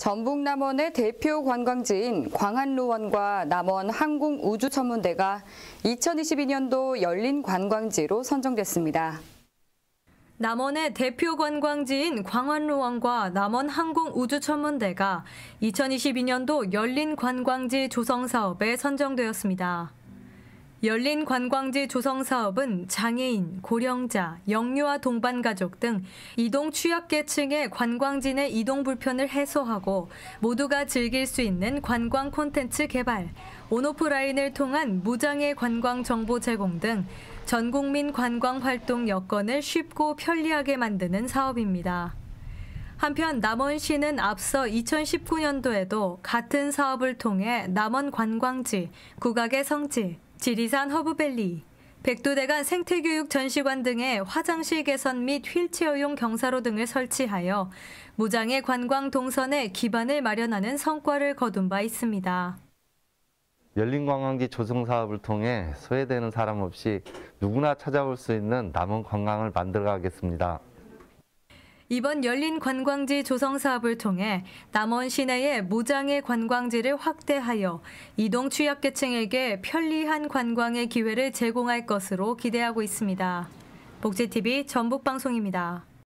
전북 남원의 대표 관광지인 광안루원과 남원 항공우주천문대가 2022년도 열린 관광지로 선정됐습니다. 남원의 대표 관광지인 광안로원과 남원항공우주천문대가 2022년도 열린 관광지 조성 사업에 선정되었습니다. 열린 관광지 조성 사업은 장애인, 고령자, 영유아 동반 가족 등 이동 취약계층의 관광지 내 이동 불편을 해소하고 모두가 즐길 수 있는 관광 콘텐츠 개발, 온오프라인을 통한 무장애 관광 정보 제공 등 전국민 관광 활동 여건을 쉽고 편리하게 만드는 사업입니다. 한편 남원시는 앞서 2019년도에도 같은 사업을 통해 남원 관광지, 국악의 성지, 지리산 허브밸리, 백두대간 생태교육 전시관 등의 화장실 개선 및 휠체어용 경사로 등을 설치하여 무장의 관광 동선에 기반을 마련하는 성과를 거둔 바 있습니다. 열린관광지 조성 사업을 통해 소외되는 사람 없이 누구나 찾아올 수 있는 남은 관광을 만들어가겠습니다. 이번 열린 관광지 조성 사업을 통해 남원 시내의 무장의 관광지를 확대하여 이동 취약계층에게 편리한 관광의 기회를 제공할 것으로 기대하고 있습니다. 복지TV 전북방송입니다.